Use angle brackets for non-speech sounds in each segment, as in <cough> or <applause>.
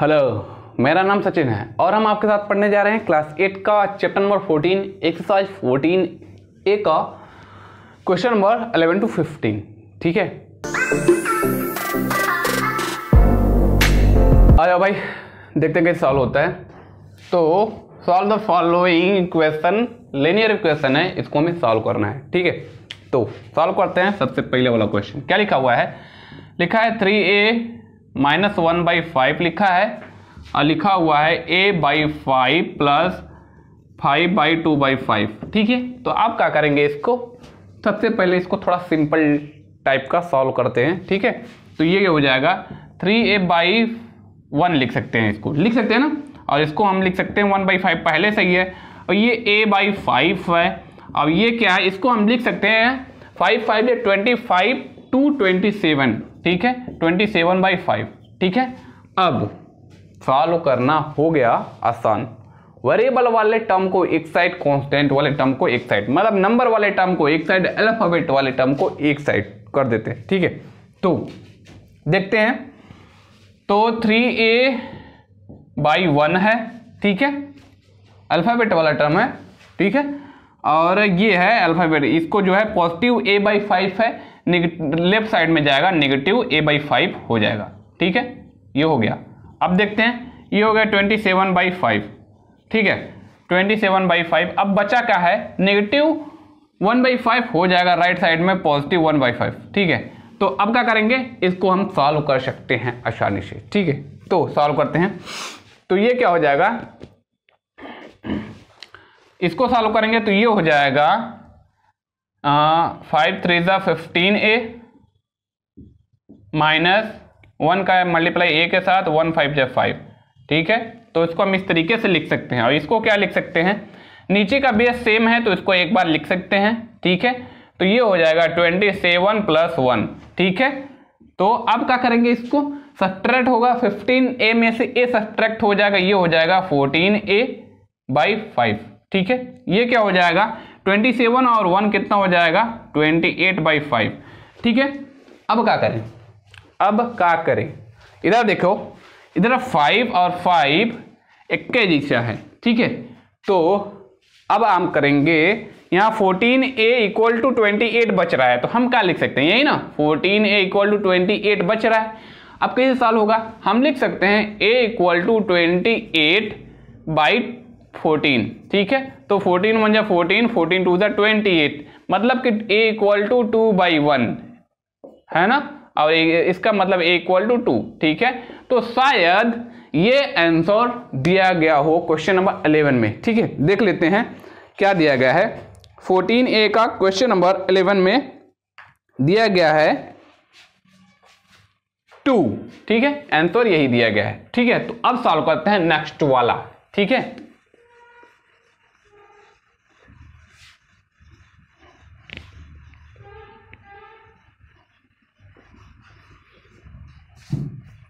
hello मेरा नाम सचिन है और हम आपके साथ पढ़ने जा रहे हैं क्लास एट का chapter number fourteen exercise fourteen A का question number eleven to fifteen ठीक है आ जाओ भाई देखते हैं कैसे सॉल्व होता है तो solve the following question linear question है इसको हमें सॉल्व करना है ठीक है तो सॉल्व करते हैं सबसे पहले वाला क्वेश्चन क्या लिखा हुआ है लिखा है three A minus one by five लिखा है और लिखा हुआ है A by five plus five by two by five ठीक है तो आप क्या करेंगे इसको सबसे पहले इसको थोड़ा सिंपल टाइप का सॉल्व करते हैं ठीक है तो ये हो जाएगा थ्री ए बाई वन लिख सकते हैं इसको लिख सकते हैं ना और इसको हम लिख सकते हैं वन बाई फाइव पहले से ही है और ये ए बाई फाइव है अब ये क्या है इसको हम लिख सकते हैं फाइव फाइव या twenty five two twenty seven ठीक है ट्वेंटी सेवन बाई फाइव ठीक है अब सॉल्व करना हो गया आसान वेरिएबल वाले टर्म को एक साइड कॉन्स्टेंट वाले टर्म को एक साइड मतलब नंबर वाले टर्म को एक साइड अल्फाबेट वाले टर्म को एक साइड कर देते हैं ठीक है तो देखते हैं तो थ्री ए बाई वन है ठीक है अल्फाबेट वाला टर्म है ठीक है और ये है अल्फ़ाबेट इसको जो है पॉजिटिव ए बाई फाइव है लेफ्ट साइड में जाएगा नेगेटिव ए बाई फाइव हो जाएगा ठीक है ये हो गया अब देखते हैं ये हो गया ट्वेंटी सेवन बाई फाइव ठीक है ट्वेंटी सेवन बाई फाइव अब बचा क्या है नेगेटिव वन बाई फाइव हो जाएगा राइट साइड में पॉजिटिव वन बाई फाइव ठीक है तो अब क्या करेंगे इसको हम सॉल्व कर सकते हैं आसानी से ठीक है तो सॉल्व करते हैं तो ये क्या हो जाएगा इसको सॉल्व करेंगे तो ये हो जाएगा फाइव थ्री ज़ा फिफ्टीन ए माइनस वन का मल्टीप्लाई ए के साथ वन फाइव जै फाइव ठीक है तो इसको हम इस तरीके से लिख सकते हैं और इसको क्या लिख सकते हैं नीचे का बेस सेम है तो इसको एक बार लिख सकते हैं ठीक है तो ये हो जाएगा ट्वेंटी सेवन प्लस वन ठीक है तो अब क्या करेंगे इसको सब्ट्रैक्ट होगा फिफ्टीन ए में से ए सब्ट्रैक्ट हो जाएगा ये हो जाएगा फोर्टीन ए बाई फाइव ठीक है ये क्या हो जाएगा 27 और 1 कितना हो जाएगा 28 एट बाई फाइव ठीक है अब क्या करें अब क्या करें इधर देखो इधर फाइव और फाइव एक जैसा है ठीक है तो अब हम करेंगे यहाँ fourteen A equal to twenty eight बच रहा है तो हम क्या लिख सकते हैं यही ना fourteen A equal to twenty eight बच रहा है अब कैसे साल होगा हम लिख सकते हैं A equal to twenty eight by fourteen ठीक है तो फोर्टीन वन जा फोर्टीन फोर्टीन टू जा ट्वेंटी एट मतलब कि A equal to two by one है ना और इसका मतलब ए इक्वल टू टू ठीक है तो शायद ये आंसर दिया गया हो क्वेश्चन नंबर अलेवन में ठीक है देख लेते हैं क्या दिया गया है फोर्टीन ए का क्वेश्चन नंबर अलेवन में दिया गया है टू ठीक है आंसर यही दिया गया है ठीक है तो अब सॉल्व करते हैं नेक्स्ट वाला ठीक है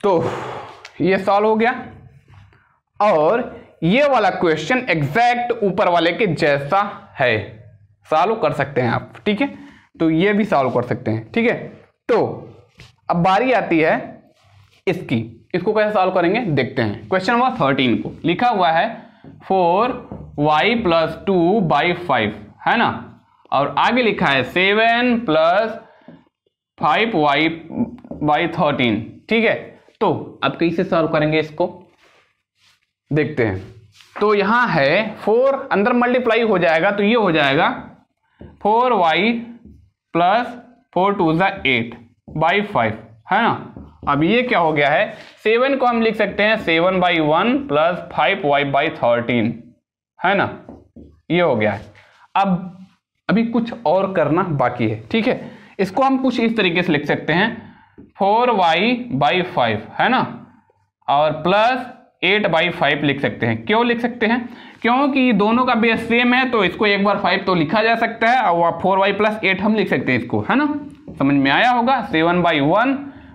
तो ये सॉल्व हो गया और ये वाला क्वेश्चन एग्जैक्ट ऊपर वाले के जैसा है सॉल्व कर सकते हैं आप ठीक है तो ये भी सॉल्व कर सकते हैं ठीक है तो अब बारी आती है इसकी इसको कैसे सॉल्व करेंगे देखते हैं क्वेश्चन नंबर थर्टीन को लिखा हुआ है four Y plus two by five है ना और आगे लिखा है seven plus five Y by thirteen ठीक है तो अब कैसे सॉल्व करेंगे इसको देखते हैं तो यहां है फोर अंदर मल्टीप्लाई हो जाएगा तो ये हो जाएगा four Y plus four two जट बाई फाइव है ना अब ये क्या हो गया है सेवन को हम लिख सकते हैं seven by one plus five Y by thirteen है ना ये हो गया है अब अभी कुछ और करना बाकी है ठीक है इसको हम कुछ इस तरीके से लिख सकते हैं फोर वाई बाई फाइव है ना और प्लस एट बाई फाइव लिख सकते हैं क्यों लिख सकते हैं क्योंकि दोनों का बेस सेम है तो इसको एक बार फाइव तो लिखा जा सकता है और फोर वाई प्लस एट हम लिख सकते हैं इसको है ना समझ में आया होगा seven by one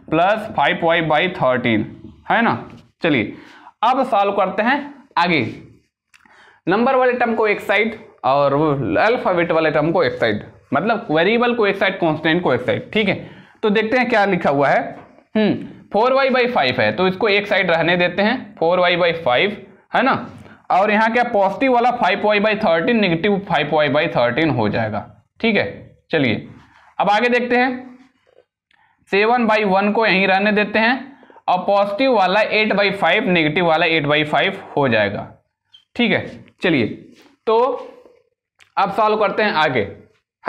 plus five Y by thirteen है ना चलिए अब सॉल्व करते हैं आगे नंबर वाले टर्म को एक साइड और अल्फाबेट वाले टर्म को एक साइड मतलब वेरिएबल को एक साइड कॉन्स्टेंट को एक साइड ठीक है तो देखते हैं क्या लिखा हुआ है हम्म फोर वाई बाई फाइव है तो इसको एक साइड रहने देते हैं फोर वाई बाई फाइव है ना और यहाँ क्या पॉजिटिव वाला five Y by thirteen negative five Y by thirteen हो जाएगा ठीक है चलिए अब आगे देखते हैं सेवन बाई वन को यहीं रहने देते हैं और पॉजिटिव वाला एट बाई फाइव नेगेटिव वाला एट बाई फाइव हो जाएगा ठीक है चलिए तो अब सॉल्व करते हैं आगे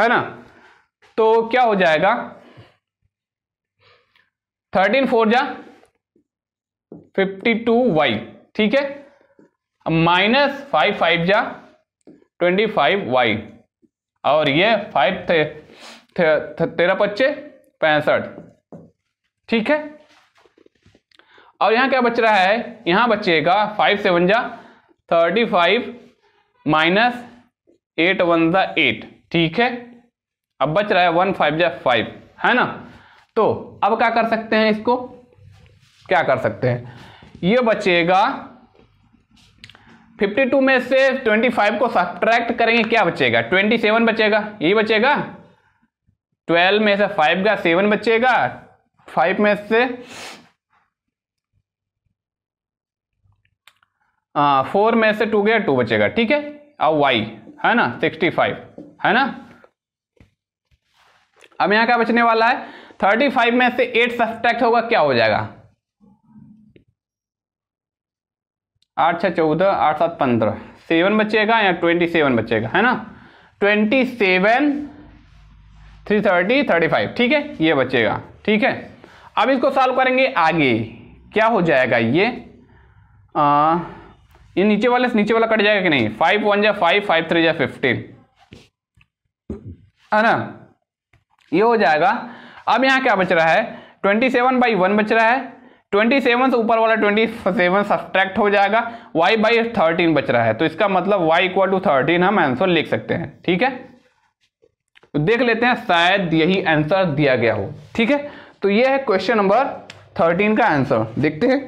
है ना तो क्या हो जाएगा थर्टीन फोर जा फिफ्टी टू वाई ठीक है माइनस फाइव फाइव जा ट्वेंटी फाइव वाई और ये फाइव थे, तेरह पच्चे पैंसठ ठीक है और यहां क्या बच रहा है यहां बचेगा फाइव सेवन जा thirty five minus eight one ज़ा एट ठीक है अब बच रहा है वन फाइव जा फाइव है ना तो अब क्या कर सकते हैं इसको क्या कर सकते हैं ये बचेगा 52 में से 25 को सब्ट्रैक्ट करेंगे क्या बचेगा 27 बचेगा ये बचेगा 12 में से 5 का 7 बचेगा 5 में से फोर हाँ, में से टू गया टू बचेगा ठीक है अब y है ना 65 है ना अब यहां क्या बचने वाला है थर्टी फाइव में से एट सब्ट्रैक्ट होगा क्या हो जाएगा आठ छह चौदह आठ सात पंद्रह सेवन बचेगा या ट्वेंटी सेवन बचेगा है ना twenty seven three thirty thirty five ठीक है ये बचेगा ठीक है अब इसको सॉल्व करेंगे आगे क्या हो जाएगा ये आ, ये नीचे वाले नीचे वाला कट जाएगा कि नहीं फाइव वन जा फाइव फाइव थ्री जा फिफ्टीन है ना ये हो जाएगा अब यहाँ क्या बच रहा है ट्वेंटी सेवन बाई वन बच रहा है ट्वेंटी सेवन से ऊपर वाला ट्वेंटी सेवन सब्ट्रैक्ट हो जाएगा y बाई थर्टीन बच रहा है तो इसका मतलब y इक्वल टू थर्टीन हम आंसर लिख सकते हैं ठीक है तो देख लेते हैं शायद यही आंसर दिया गया हो ठीक है तो ये है क्वेश्चन नंबर थर्टीन का आंसर देखते हैं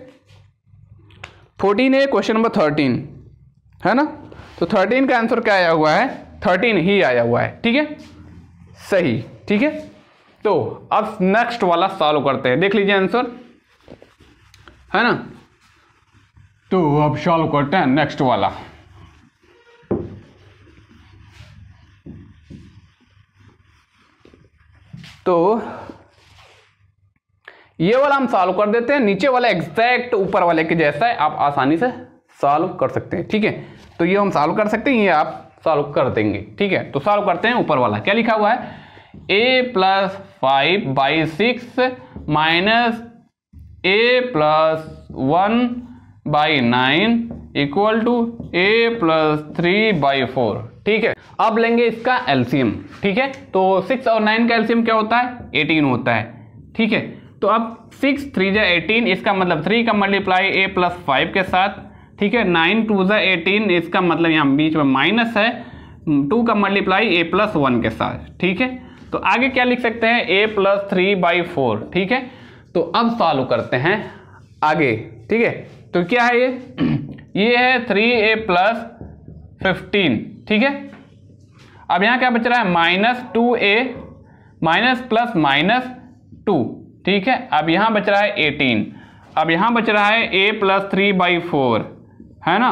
फोर्टीन है क्वेश्चन नंबर थर्टीन है ना तो थर्टीन का आंसर क्या आया हुआ है थर्टीन ही आया हुआ है ठीक है सही ठीक है तो अब नेक्स्ट वाला सॉल्व करते हैं देख लीजिए आंसर है ना तो अब सॉल्व करते हैं नेक्स्ट वाला तो ये वाला हम सॉल्व कर देते हैं नीचे वाला एग्जैक्ट ऊपर वाले के जैसा है आप आसानी से सॉल्व कर सकते हैं ठीक है तो ये हम सॉल्व कर सकते हैं ये आप सॉल्व कर देंगे ठीक है तो सॉल्व करते हैं ऊपर वाला क्या लिखा हुआ है A plus five by six minus A plus one by nine equal to A plus three by four ठीक है अब लेंगे इसका एल्सियम ठीक है तो सिक्स और नाइन का एल्सियम क्या होता है एटीन होता है ठीक है तो अब सिक्स थ्री जै एटीन इसका मतलब थ्री का मल्टीप्लाई ए प्लस फाइव के साथ ठीक है नाइन टू जै एटीन इसका मतलब यहाँ बीच में माइनस है टू का मल्टीप्लाई ए प्लस वन के साथ ठीक है तो आगे क्या लिख सकते हैं A plus three by four ठीक है तो अब सॉल्व करते हैं आगे ठीक है तो क्या है ये <clears throat> ये है थ्री ए प्लस फिफ्टीन ठीक है अब यहां क्या बच रहा है minus two A minus plus minus two ठीक है अब यहां बच रहा है एटीन अब यहां बच रहा है A plus three by four है ना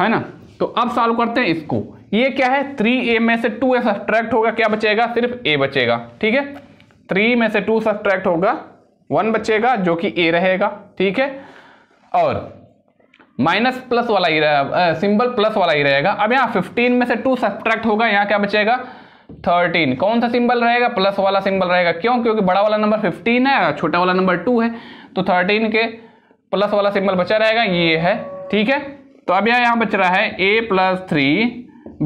है ना तो अब सॉल्व करते हैं इसको ये क्या है थ्री ए में से टू ए सब्ट्रैक्ट होगा क्या बचेगा सिर्फ ए बचेगा ठीक है थ्री में से टू सब्ट्रैक्ट होगा वन बचेगा जो कि ए रहेगा ठीक है और माइनस प्लस वाला ही रहेगा सिंबल प्लस वाला ही रहेगा अब यहाँ फिफ्टीन में से टू सब्ट्रैक्ट होगा यहाँ क्या बचेगा थर्टीन कौन सा सिंबल रहेगा प्लस वाला सिंबल रहेगा क्यों क्योंकि बड़ा वाला नंबर फिफ्टीन है छोटा वाला नंबर टू है तो थर्टीन के प्लस वाला सिंबल बचा रहेगा ये है ठीक है तो अब यहाँ यहाँ बच रहा है A plus three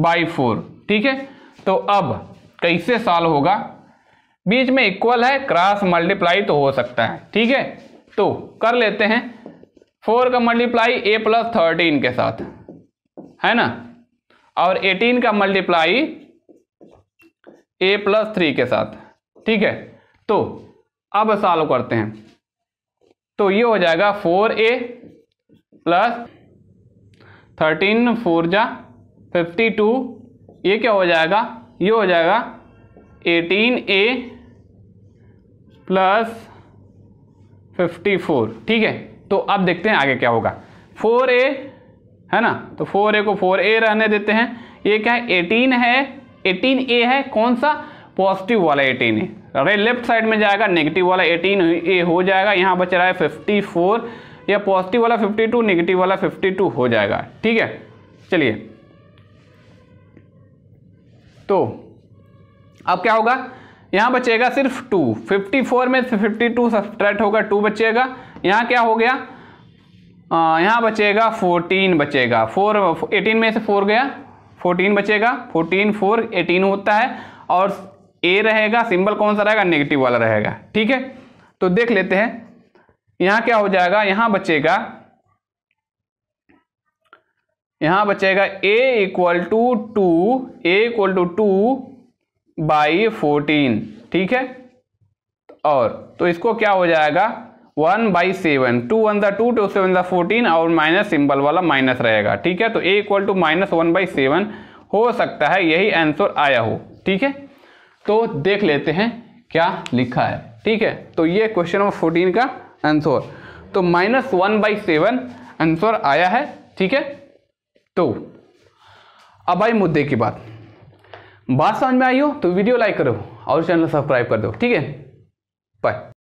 by four ठीक है तो अब कैसे सॉल्व होगा बीच में इक्वल है क्रॉस मल्टीप्लाई तो हो सकता है ठीक है तो कर लेते हैं फोर का मल्टीप्लाई ए प्लस थर्टीन के साथ है ना और एटीन का मल्टीप्लाई ए प्लस थ्री के साथ ठीक है तो अब सॉल्व करते हैं तो ये हो जाएगा four A plus thirteen four जा फिफ्टी टू ये क्या हो जाएगा ये हो जाएगा eighteen A plus fifty four ठीक है तो अब देखते हैं आगे क्या होगा फोर ए है ना तो फोर ए को फोर ए रहने देते हैं ये क्या है एटीन है एटीन ए है कौन सा पॉजिटिव वाला एटीन ए अरे लेफ्ट साइड में जाएगा नेगेटिव वाला एटीन ए हो जाएगा यहाँ बच रहा है फिफ्टी फोर या पॉजिटिव वाला फिफ्टी टू नेगेटिव वाला फिफ्टी टू हो जाएगा ठीक है चलिए तो अब क्या होगा यहाँ बचेगा सिर्फ टू फिफ्टी फोर में फिफ्टी टू सब्ट्रैक्ट होगा टू बचेगा यहाँ क्या हो गया आ, यहाँ बचेगा फोर्टीन बचेगा फोर एटीन में से फोर गया फोर्टीन बचेगा फोर्टीन फोर एटीन होता है और ए रहेगा सिंबल कौन सा रहेगा नेगेटिव वाला रहेगा ठीक है तो देख लेते हैं यहाँ क्या हो जाएगा यहाँ बचेगा यहां बचेगा a equal to two A equal to two by fourteen ठीक है और तो इसको क्या हो जाएगा one by seven two one the two two seven the fourteen और माइनस सिंबल वाला माइनस रहेगा ठीक है तो A equal to minus one by seven हो सकता है यही आंसर आया हो ठीक है तो देख लेते हैं क्या लिखा है ठीक है तो ये क्वेश्चन नंबर फोर्टीन का आंसर तो minus one by seven answer आया है ठीक है तो अब आई मुद्दे की बात बात समझ में आई हो तो वीडियो लाइक करो और चैनल सब्सक्राइब कर दो ठीक है बाय